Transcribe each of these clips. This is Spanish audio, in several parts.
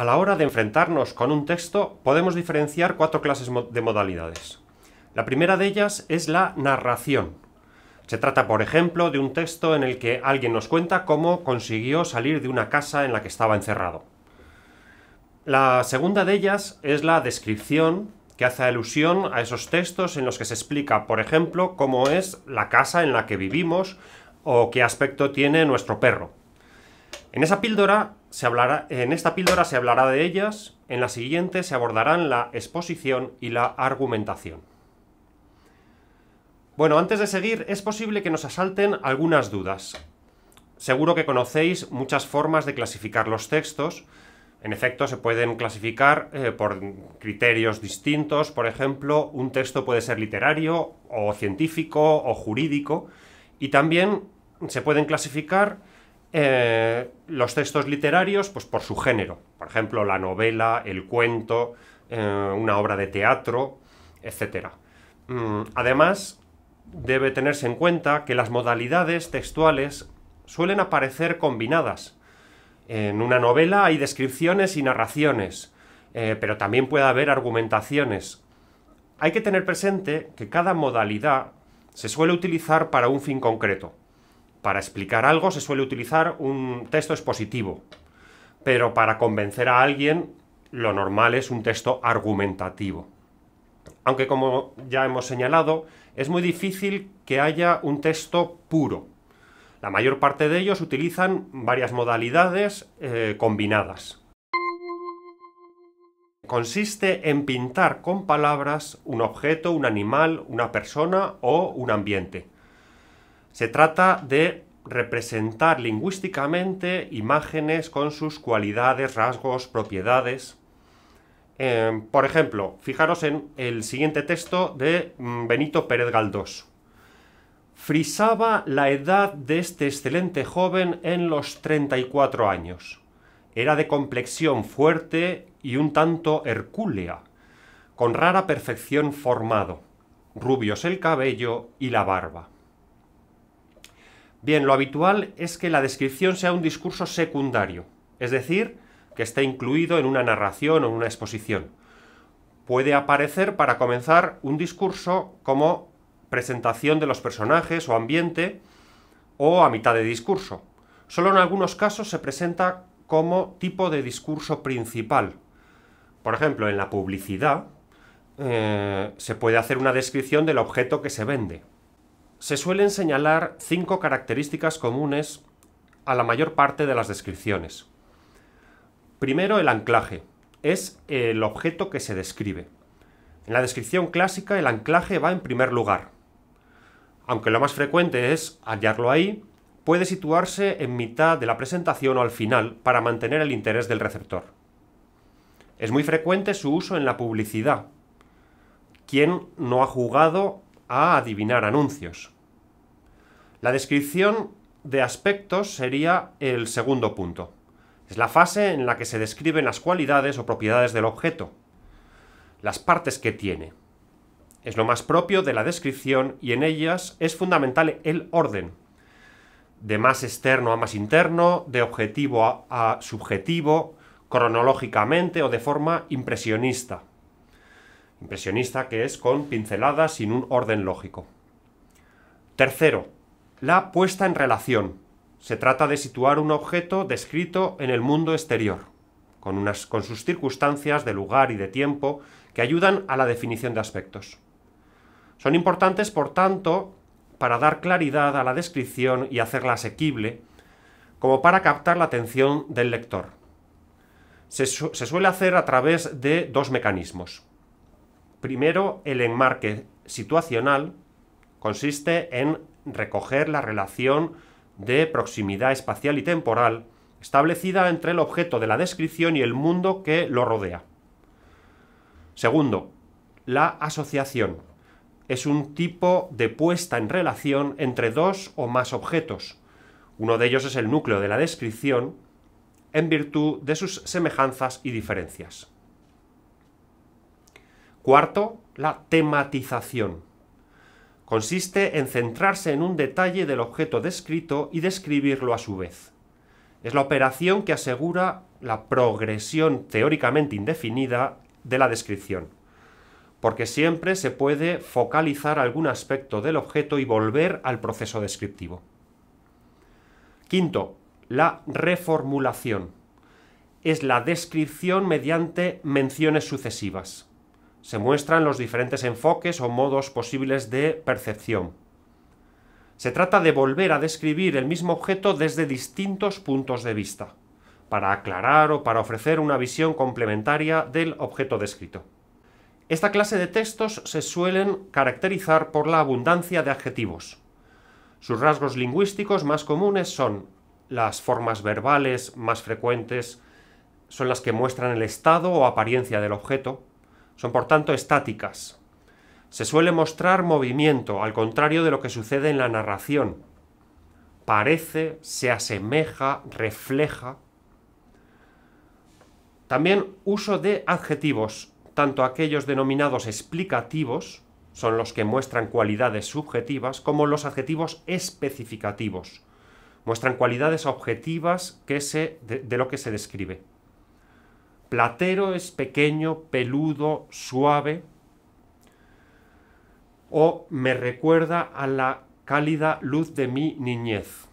A la hora de enfrentarnos con un texto, podemos diferenciar cuatro clases de modalidades. La primera de ellas es la narración. Se trata, por ejemplo, de un texto en el que alguien nos cuenta cómo consiguió salir de una casa en la que estaba encerrado. La segunda de ellas es la descripción, que hace alusión a esos textos en los que se explica, por ejemplo, cómo es la casa en la que vivimos o qué aspecto tiene nuestro perro. En esa píldora se hablará, en esta píldora se hablará de ellas, en la siguiente se abordarán la exposición y la argumentación. Bueno, antes de seguir, es posible que nos asalten algunas dudas. Seguro que conocéis muchas formas de clasificar los textos. En efecto, se pueden clasificar eh, por criterios distintos. Por ejemplo, un texto puede ser literario o científico o jurídico. Y también se pueden clasificar eh, los textos literarios pues por su género, por ejemplo la novela, el cuento, eh, una obra de teatro, etc. Mm, además, debe tenerse en cuenta que las modalidades textuales suelen aparecer combinadas. En una novela hay descripciones y narraciones, eh, pero también puede haber argumentaciones. Hay que tener presente que cada modalidad se suele utilizar para un fin concreto. Para explicar algo se suele utilizar un texto expositivo, pero para convencer a alguien lo normal es un texto argumentativo. Aunque como ya hemos señalado, es muy difícil que haya un texto puro. La mayor parte de ellos utilizan varias modalidades eh, combinadas. Consiste en pintar con palabras un objeto, un animal, una persona o un ambiente. Se trata de representar lingüísticamente imágenes con sus cualidades, rasgos, propiedades. Em, por ejemplo, fijaros en el siguiente texto de mm, Benito Pérez Galdós. Frisaba la edad de este excelente joven en los 34 años. Era de complexión fuerte y un tanto hercúlea, con rara perfección formado, rubios el cabello y la barba. Bien, lo habitual es que la descripción sea un discurso secundario, es decir, que esté incluido en una narración o una exposición. Puede aparecer para comenzar un discurso como presentación de los personajes o ambiente o a mitad de discurso. Solo en algunos casos se presenta como tipo de discurso principal. Por ejemplo, en la publicidad eh, se puede hacer una descripción del objeto que se vende. Se suelen señalar cinco características comunes a la mayor parte de las descripciones. Primero, el anclaje. Es el objeto que se describe. En la descripción clásica, el anclaje va en primer lugar. Aunque lo más frecuente es hallarlo ahí, puede situarse en mitad de la presentación o al final para mantener el interés del receptor. Es muy frecuente su uso en la publicidad. ¿Quién no ha jugado a adivinar anuncios. La descripción de aspectos sería el segundo punto. Es la fase en la que se describen las cualidades o propiedades del objeto, las partes que tiene. Es lo más propio de la descripción y en ellas es fundamental el orden. De más externo a más interno, de objetivo a, a subjetivo, cronológicamente o de forma impresionista impresionista que es con pinceladas sin un orden lógico. Tercero, la puesta en relación. Se trata de situar un objeto descrito en el mundo exterior, con, sus circunstancias de lugar y de tiempo que ayudan a la definición de aspectos. Son importantes, por tanto, para dar claridad a la descripción y hacerla asequible, como para captar la atención del lector. se suele hacer a través de dos mecanismos. Primero, el enmarque situacional consiste en recoger la relación de proximidad espacial y temporal establecida entre el objeto de la descripción y el mundo que lo rodea. Segundo, la asociación. Es un tipo de puesta en relación entre dos o más objetos. Uno de ellos es el núcleo de la descripción en virtud de sus semejanzas y diferencias. Cuarto, la tematización. Consiste en centrarse en un detalle del objeto descrito y describirlo a su vez. Es la operación que asegura la progresión teóricamente indefinida de la descripción, porque siempre se puede focalizar algún aspecto del objeto y volver al proceso descriptivo. Quinto, la reformulación. Es la descripción mediante menciones sucesivas se muestran los diferentes enfoques o modos posibles de percepción. Se trata de volver a describir el mismo objeto desde distintos puntos de vista, para aclarar o para ofrecer una visión complementaria del objeto descrito. Esta clase de textos se suelen caracterizar por la abundancia de adjetivos. Sus rasgos lingüísticos más comunes son las formas verbales más frecuentes, son las que muestran el estado o apariencia del objeto, son por tanto estáticas. Se suele mostrar movimiento, al contrario de lo que sucede en la narración. Parece, se asemeja, refleja. También uso de adjetivos, tanto aquellos denominados explicativos, son los que muestran cualidades subjetivas, como los adjetivos especificativos, muestran cualidades objetivas que se, de lo que se describe. Platero es pequeño, peludo, suave, o me recuerda a la cálida luz de mi niñez.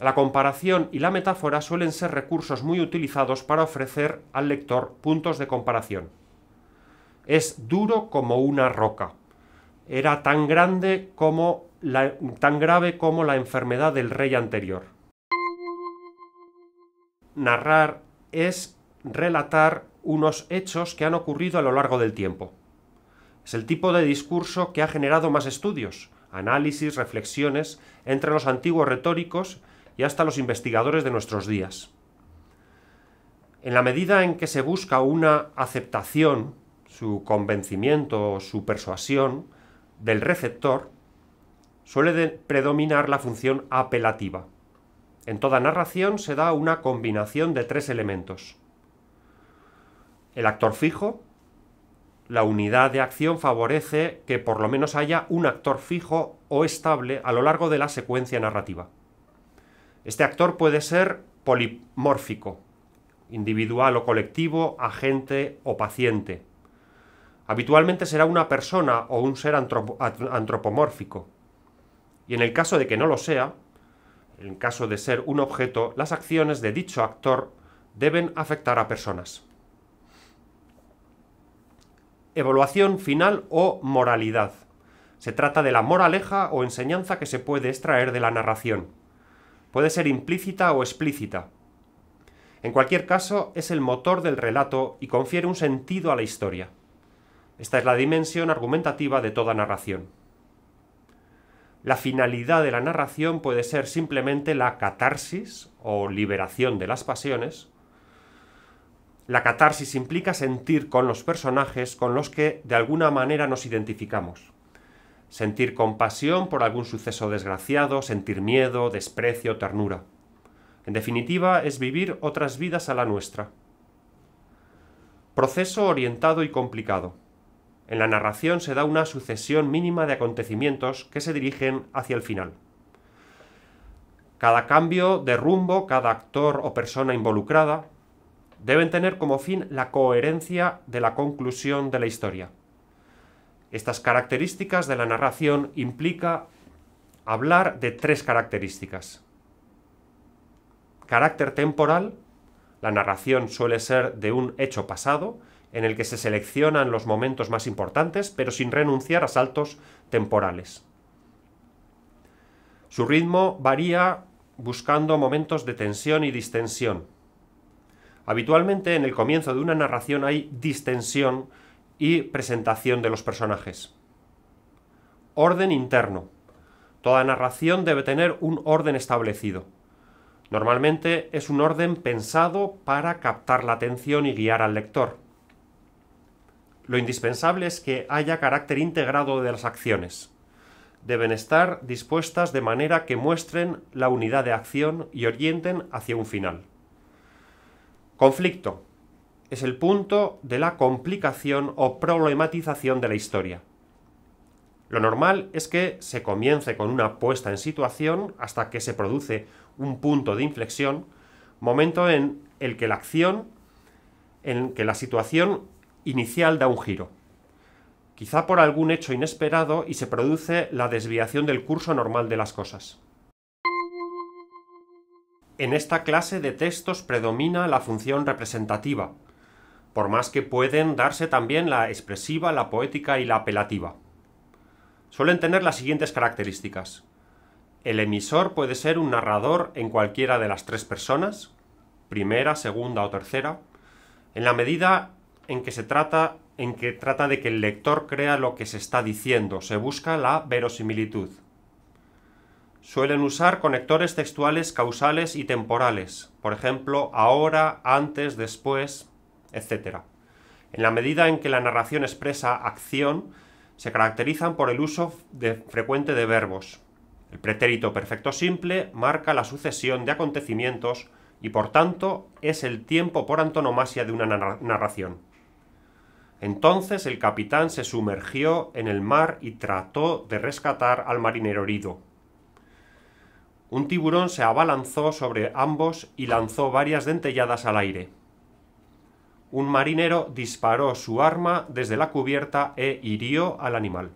La comparación y la metáfora suelen ser recursos muy utilizados para ofrecer al lector puntos de comparación. Es duro como una roca. Era tan grande como la, tan grave como la enfermedad del rey anterior. Narrar es relatar unos hechos que han ocurrido a lo largo del tiempo. Es el tipo de discurso que ha generado más estudios, análisis, reflexiones entre los antiguos retóricos y hasta los investigadores de nuestros días. En la medida en que se busca una aceptación, su convencimiento o su persuasión del receptor, suele predominar la función apelativa. En toda narración se da una combinación de tres elementos el actor fijo, la unidad de acción favorece que por lo menos haya un actor fijo o estable a lo largo de la secuencia narrativa. Este actor puede ser polimórfico, individual o colectivo, agente o paciente. Habitualmente será una persona o un ser antropomórfico. Y en el caso de que no lo sea, en caso de ser un objeto, las acciones de dicho actor deben afectar a personas evaluación final o moralidad. Se trata de la moraleja o enseñanza que se puede extraer de la narración. Puede ser implícita o explícita. En cualquier caso, es el motor del relato y confiere un sentido a la historia. Esta es la dimensión argumentativa de toda narración. La finalidad de la narración puede ser simplemente la catarsis o liberación de las pasiones, la catarsis implica sentir con los personajes con los que de alguna manera nos identificamos. Sentir compasión por algún suceso desgraciado, sentir miedo, desprecio, ternura. En definitiva, es vivir otras vidas a la nuestra. Proceso orientado y complicado. En la narración se da una sucesión mínima de acontecimientos que se dirigen hacia el final. Cada cambio de rumbo, cada actor o persona involucrada deben tener como fin la coherencia de la conclusión de la historia. Estas características de la narración implica hablar de tres características. Carácter temporal, la narración suele ser de un hecho pasado, en el que se seleccionan los momentos más importantes, pero sin renunciar a saltos temporales. Su ritmo varía buscando momentos de tensión y distensión, Habitualmente en el comienzo de una narración hay distensión y presentación de los personajes. Orden interno. Toda narración debe tener un orden establecido. Normalmente es un orden pensado para captar la atención y guiar al lector. Lo indispensable es que haya carácter integrado de las acciones. Deben estar dispuestas de manera que muestren la unidad de acción y orienten hacia un final. Conflicto. Es el punto de la complicación o problematización de la historia. Lo normal es que se comience con una puesta en situación hasta que se produce un punto de inflexión, momento en el que la acción, en que la situación inicial da un giro, quizá por algún hecho inesperado y se produce la desviación del curso normal de las cosas. En esta clase de textos predomina la función representativa, por más que pueden darse también la expresiva, la poética y la apelativa. Suelen tener las siguientes características. El emisor puede ser un narrador en cualquiera de las tres personas, primera, segunda o tercera, en la medida en que se trata en que trata de que el lector crea lo que se está diciendo, se busca la verosimilitud suelen usar conectores textuales causales y temporales, por ejemplo, ahora, antes, después, etc. En la medida en que la narración expresa acción, se caracterizan por el uso frecuente de verbos. El pretérito perfecto simple marca la sucesión de acontecimientos y por tanto es el tiempo por antonomasia de una narración. Entonces el capitán se sumergió en el mar y trató de rescatar al marinero herido. Un tiburón se abalanzó sobre ambos y lanzó varias dentelladas al aire. Un marinero disparó su arma desde la cubierta e hirió al animal.